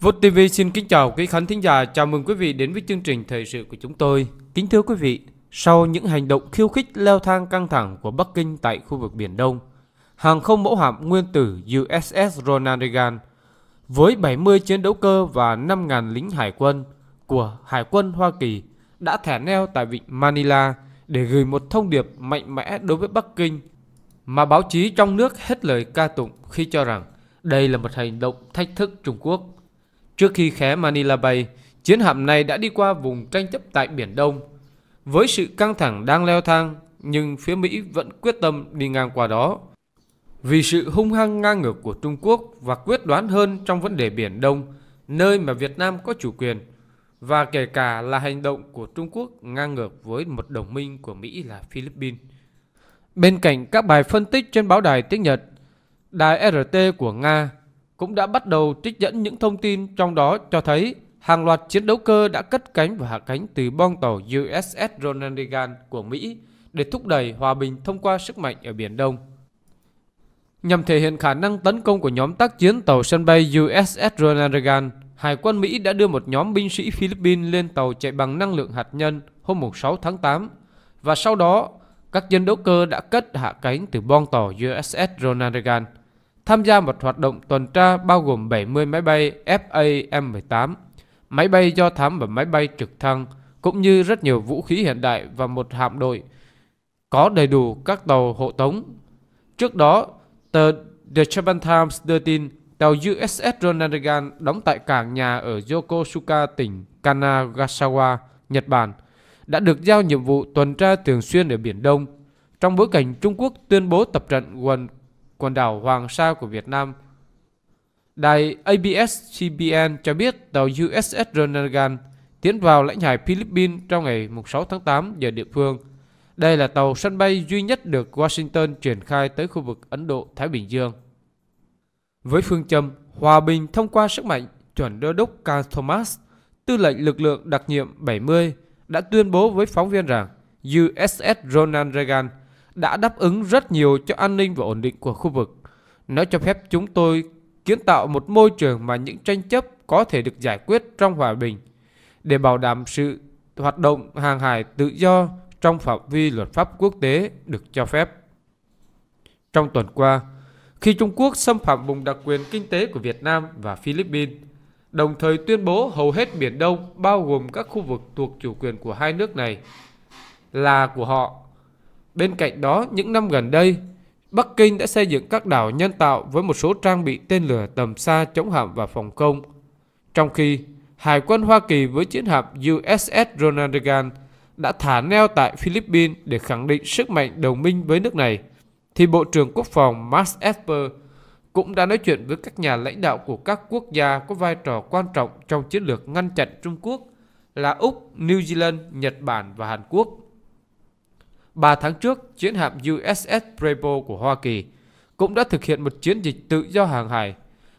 VOT TV xin kính chào quý khán thính giả, chào mừng quý vị đến với chương trình thời sự của chúng tôi. Kính thưa quý vị, sau những hành động khiêu khích leo thang căng thẳng của Bắc Kinh tại khu vực Biển Đông, hàng không mẫu hạm nguyên tử USS Ronald Reagan với 70 chiến đấu cơ và 5.000 lính hải quân của Hải quân Hoa Kỳ đã thả neo tại vịnh Manila để gửi một thông điệp mạnh mẽ đối với Bắc Kinh mà báo chí trong nước hết lời ca tụng khi cho rằng đây là một hành động thách thức Trung Quốc. Trước khi khé Manila Bay, chiến hạm này đã đi qua vùng tranh chấp tại Biển Đông. Với sự căng thẳng đang leo thang, nhưng phía Mỹ vẫn quyết tâm đi ngang qua đó. Vì sự hung hăng ngang ngược của Trung Quốc và quyết đoán hơn trong vấn đề Biển Đông, nơi mà Việt Nam có chủ quyền, và kể cả là hành động của Trung Quốc ngang ngược với một đồng minh của Mỹ là Philippines. Bên cạnh các bài phân tích trên báo đài tiếng Nhật, đài RT của Nga cũng đã bắt đầu trích dẫn những thông tin trong đó cho thấy hàng loạt chiến đấu cơ đã cất cánh và hạ cánh từ bong tàu USS Ronald Reagan của Mỹ để thúc đẩy hòa bình thông qua sức mạnh ở Biển Đông. Nhằm thể hiện khả năng tấn công của nhóm tác chiến tàu sân bay USS Ronald Reagan, Hải quân Mỹ đã đưa một nhóm binh sĩ Philippines lên tàu chạy bằng năng lượng hạt nhân hôm 6 tháng 8 và sau đó các chiến đấu cơ đã cất hạ cánh từ bong tàu USS Ronald Reagan tham gia một hoạt động tuần tra bao gồm 70 máy bay FA-M18, máy bay do thám và máy bay trực thăng, cũng như rất nhiều vũ khí hiện đại và một hạm đội có đầy đủ các tàu hộ tống. Trước đó, tờ The Japan Times đưa tin tàu USS Ronald Reagan đóng tại cảng nhà ở Yokosuka, tỉnh Kanagawa Nhật Bản, đã được giao nhiệm vụ tuần tra thường xuyên ở Biển Đông. Trong bối cảnh Trung Quốc tuyên bố tập trận quần quần đảo Hoàng Sa của Việt Nam. Đài ABS-CBN cho biết tàu USS Ronalgan tiến vào lãnh hải Philippines trong ngày 6 tháng 8 giờ địa phương. Đây là tàu sân bay duy nhất được Washington triển khai tới khu vực Ấn Độ-Thái Bình Dương. Với phương châm hòa bình thông qua sức mạnh, chuẩn đô đốc Carl Thomas, tư lệnh lực lượng đặc nhiệm 70, đã tuyên bố với phóng viên rằng USS Ronald Reagan – đã đáp ứng rất nhiều cho an ninh và ổn định của khu vực. Nó cho phép chúng tôi kiến tạo một môi trường mà những tranh chấp có thể được giải quyết trong hòa bình để bảo đảm sự hoạt động hàng hải tự do trong phạm vi luật pháp quốc tế được cho phép. Trong tuần qua, khi Trung Quốc xâm phạm vùng đặc quyền kinh tế của Việt Nam và Philippines, đồng thời tuyên bố hầu hết Biển Đông bao gồm các khu vực thuộc chủ quyền của hai nước này là của họ Bên cạnh đó, những năm gần đây, Bắc Kinh đã xây dựng các đảo nhân tạo với một số trang bị tên lửa tầm xa chống hạm và phòng không. Trong khi, Hải quân Hoa Kỳ với chiến hạm USS Ronald Reagan đã thả neo tại Philippines để khẳng định sức mạnh đồng minh với nước này, thì Bộ trưởng Quốc phòng Max Esper cũng đã nói chuyện với các nhà lãnh đạo của các quốc gia có vai trò quan trọng trong chiến lược ngăn chặn Trung Quốc là Úc, New Zealand, Nhật Bản và Hàn Quốc. 3 tháng trước, chiến hạm USS Preble của Hoa Kỳ cũng đã thực hiện một chiến dịch tự do hàng hải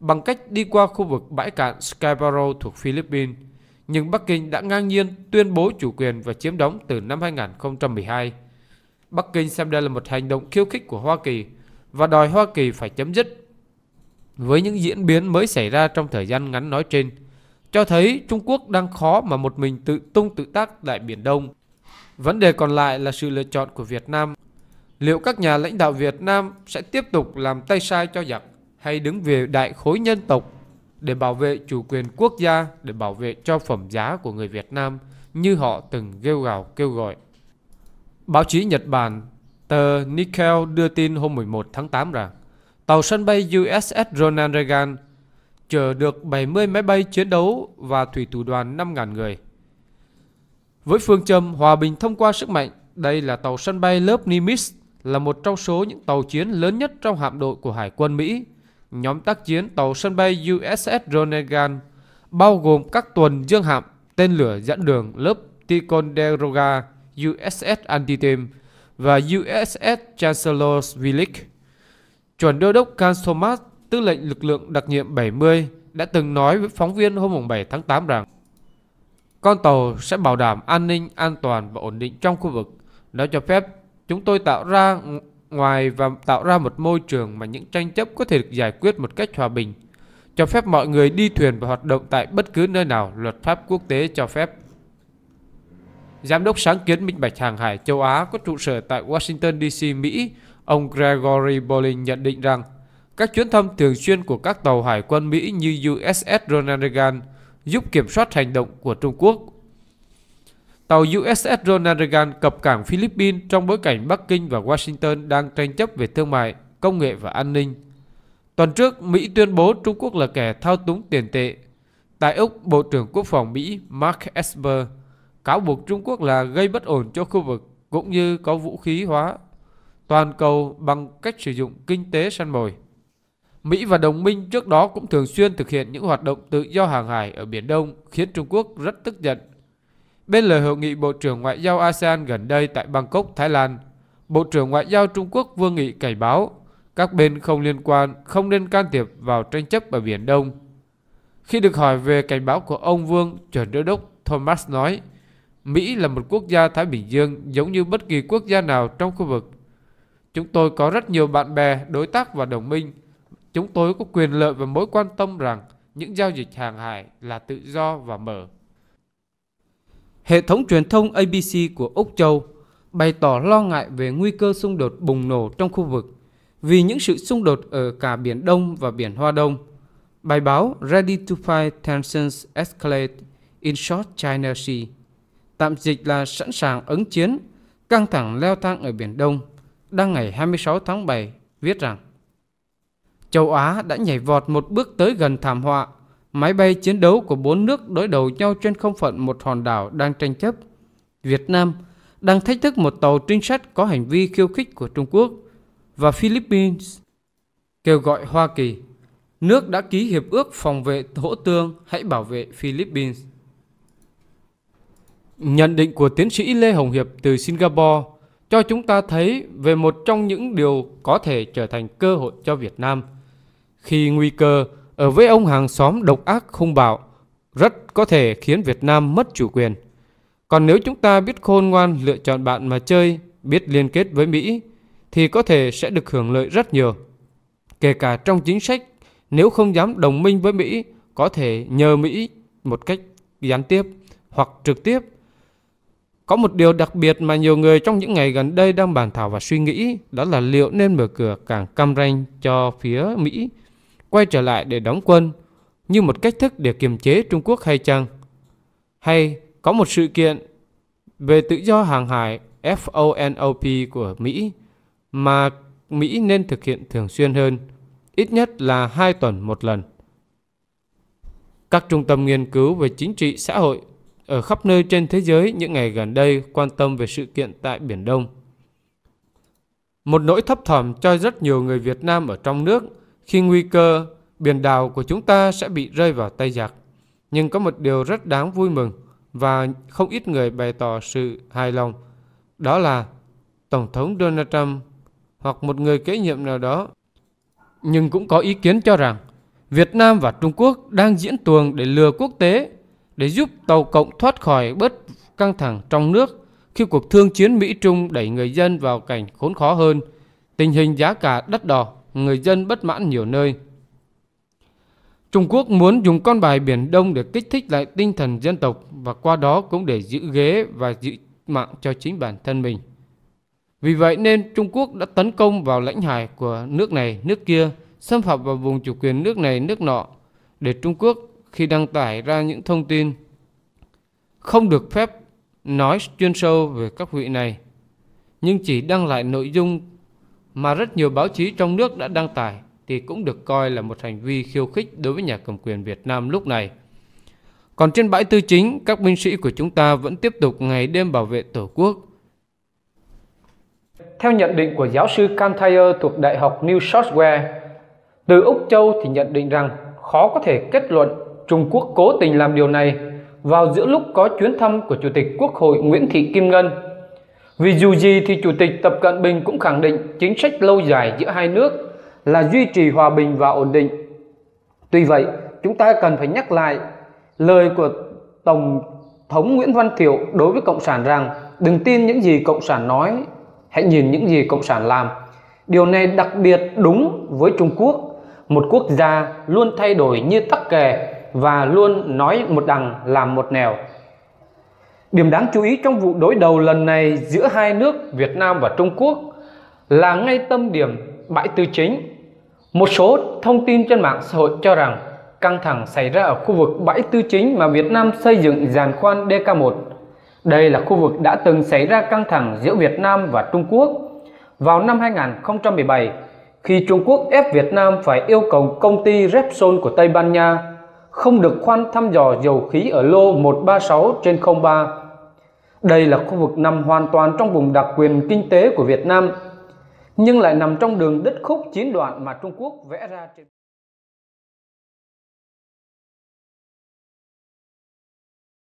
bằng cách đi qua khu vực bãi cạn Scarborough thuộc Philippines, nhưng Bắc Kinh đã ngang nhiên tuyên bố chủ quyền và chiếm đóng từ năm 2012. Bắc Kinh xem đây là một hành động khiêu khích của Hoa Kỳ và đòi Hoa Kỳ phải chấm dứt. Với những diễn biến mới xảy ra trong thời gian ngắn nói trên, cho thấy Trung Quốc đang khó mà một mình tự tung tự tác tại Biển Đông Vấn đề còn lại là sự lựa chọn của Việt Nam. Liệu các nhà lãnh đạo Việt Nam sẽ tiếp tục làm tay sai cho giặc hay đứng về đại khối nhân tộc để bảo vệ chủ quyền quốc gia, để bảo vệ cho phẩm giá của người Việt Nam như họ từng kêu gào kêu gọi. Báo chí Nhật Bản tờ Nikkei đưa tin hôm 11 tháng 8 rằng tàu sân bay USS Ronald Reagan chở được 70 máy bay chiến đấu và thủy thủ đoàn 5.000 người. Với phương châm hòa bình thông qua sức mạnh, đây là tàu sân bay lớp Nimitz là một trong số những tàu chiến lớn nhất trong hạm đội của Hải quân Mỹ. Nhóm tác chiến tàu sân bay USS Ronald bao gồm các tuần dương hạm, tên lửa dẫn đường lớp Ticonderoga, USS Antietam và USS Chancellorsville. Chuẩn đô đốc Carl Thomas, tư lệnh lực lượng đặc nhiệm 70, đã từng nói với phóng viên hôm 7 tháng 8 rằng con tàu sẽ bảo đảm an ninh, an toàn và ổn định trong khu vực. Nó cho phép chúng tôi tạo ra ngoài và tạo ra một môi trường mà những tranh chấp có thể được giải quyết một cách hòa bình. Cho phép mọi người đi thuyền và hoạt động tại bất cứ nơi nào luật pháp quốc tế cho phép. Giám đốc sáng kiến minh bạch hàng hải châu Á có trụ sở tại Washington DC, Mỹ, ông Gregory Bolin nhận định rằng các chuyến thăm thường xuyên của các tàu hải quân Mỹ như USS Ronald Reagan – giúp kiểm soát hành động của Trung Quốc. Tàu USS Ronald Reagan cập cảng Philippines trong bối cảnh Bắc Kinh và Washington đang tranh chấp về thương mại, công nghệ và an ninh. Tuần trước, Mỹ tuyên bố Trung Quốc là kẻ thao túng tiền tệ. Tại Úc, Bộ trưởng Quốc phòng Mỹ Mark Esper cáo buộc Trung Quốc là gây bất ổn cho khu vực cũng như có vũ khí hóa toàn cầu bằng cách sử dụng kinh tế săn mồi. Mỹ và đồng minh trước đó cũng thường xuyên thực hiện những hoạt động tự do hàng hải ở Biển Đông khiến Trung Quốc rất tức giận. Bên lời hội nghị Bộ trưởng Ngoại giao ASEAN gần đây tại Bangkok, Thái Lan, Bộ trưởng Ngoại giao Trung Quốc Vương Nghị cảnh báo các bên không liên quan không nên can thiệp vào tranh chấp ở Biển Đông. Khi được hỏi về cảnh báo của ông Vương, chuẩn đô đốc Thomas nói, Mỹ là một quốc gia Thái Bình Dương giống như bất kỳ quốc gia nào trong khu vực. Chúng tôi có rất nhiều bạn bè, đối tác và đồng minh Chúng tôi có quyền lợi và mối quan tâm rằng những giao dịch hàng hải là tự do và mở. Hệ thống truyền thông ABC của Úc Châu bày tỏ lo ngại về nguy cơ xung đột bùng nổ trong khu vực vì những sự xung đột ở cả Biển Đông và Biển Hoa Đông. Bài báo Ready to Fight Tensions Escalate in Short China Sea tạm dịch là sẵn sàng ứng chiến, căng thẳng leo thang ở Biển Đông, đăng ngày 26 tháng 7, viết rằng châu Á đã nhảy vọt một bước tới gần thảm họa. Máy bay chiến đấu của bốn nước đối đầu nhau trên không phận một hòn đảo đang tranh chấp. Việt Nam đang thách thức một tàu trinh sát có hành vi khiêu khích của Trung Quốc và Philippines kêu gọi Hoa Kỳ, nước đã ký hiệp ước phòng vệ hỗ tương hãy bảo vệ Philippines. Nhận định của tiến sĩ Lê Hồng Hiệp từ Singapore cho chúng ta thấy về một trong những điều có thể trở thành cơ hội cho Việt Nam – khi nguy cơ ở với ông hàng xóm độc ác không bạo rất có thể khiến Việt Nam mất chủ quyền. Còn nếu chúng ta biết khôn ngoan lựa chọn bạn mà chơi, biết liên kết với Mỹ, thì có thể sẽ được hưởng lợi rất nhiều. Kể cả trong chính sách, nếu không dám đồng minh với Mỹ, có thể nhờ Mỹ một cách gián tiếp hoặc trực tiếp. Có một điều đặc biệt mà nhiều người trong những ngày gần đây đang bàn thảo và suy nghĩ, đó là liệu nên mở cửa cảng Cam Ranh cho phía Mỹ quay trở lại để đóng quân như một cách thức để kiềm chế Trung Quốc hay chăng? Hay có một sự kiện về tự do hàng hải FONOP của Mỹ mà Mỹ nên thực hiện thường xuyên hơn, ít nhất là 2 tuần một lần. Các trung tâm nghiên cứu về chính trị xã hội ở khắp nơi trên thế giới những ngày gần đây quan tâm về sự kiện tại Biển Đông. Một nỗi thấp thỏm cho rất nhiều người Việt Nam ở trong nước khi nguy cơ biển đảo của chúng ta sẽ bị rơi vào tay giặc. Nhưng có một điều rất đáng vui mừng và không ít người bày tỏ sự hài lòng, đó là Tổng thống Donald Trump hoặc một người kế nhiệm nào đó. Nhưng cũng có ý kiến cho rằng Việt Nam và Trung Quốc đang diễn tuồng để lừa quốc tế, để giúp Tàu Cộng thoát khỏi bớt căng thẳng trong nước khi cuộc thương chiến Mỹ-Trung đẩy người dân vào cảnh khốn khó hơn, tình hình giá cả đắt đỏ người dân bất mãn nhiều nơi. Trung Quốc muốn dùng con bài Biển Đông để kích thích lại tinh thần dân tộc và qua đó cũng để giữ ghế và giữ mạng cho chính bản thân mình. Vì vậy nên Trung Quốc đã tấn công vào lãnh hải của nước này, nước kia, xâm phạm vào vùng chủ quyền nước này, nước nọ, để Trung Quốc khi đăng tải ra những thông tin không được phép nói chuyên sâu về các vị này, nhưng chỉ đăng lại nội dung mà rất nhiều báo chí trong nước đã đăng tải thì cũng được coi là một hành vi khiêu khích đối với nhà cầm quyền Việt Nam lúc này. Còn trên bãi tư chính, các binh sĩ của chúng ta vẫn tiếp tục ngày đêm bảo vệ Tổ quốc. Theo nhận định của giáo sư Kantayer thuộc Đại học New South Wales, từ Úc Châu thì nhận định rằng khó có thể kết luận Trung Quốc cố tình làm điều này vào giữa lúc có chuyến thăm của Chủ tịch Quốc hội Nguyễn Thị Kim Ngân vì dù gì thì Chủ tịch Tập Cận Bình cũng khẳng định chính sách lâu dài giữa hai nước là duy trì hòa bình và ổn định. Tuy vậy, chúng ta cần phải nhắc lại lời của Tổng thống Nguyễn Văn Thiệu đối với Cộng sản rằng đừng tin những gì Cộng sản nói, hãy nhìn những gì Cộng sản làm. Điều này đặc biệt đúng với Trung Quốc, một quốc gia luôn thay đổi như tắc kè và luôn nói một đằng làm một nẻo Điểm đáng chú ý trong vụ đối đầu lần này giữa hai nước Việt Nam và Trung Quốc là ngay tâm điểm bãi tư chính. Một số thông tin trên mạng xã hội cho rằng căng thẳng xảy ra ở khu vực bãi tư chính mà Việt Nam xây dựng giàn khoan DK1. Đây là khu vực đã từng xảy ra căng thẳng giữa Việt Nam và Trung Quốc vào năm 2017 khi Trung Quốc ép Việt Nam phải yêu cầu công ty Repsol của Tây Ban Nha không được khoan thăm dò dầu khí ở lô 136 trên 03 đây là khu vực nằm hoàn toàn trong vùng đặc quyền kinh tế của Việt Nam, nhưng lại nằm trong đường đất khúc chiến đoạn mà Trung Quốc vẽ ra trên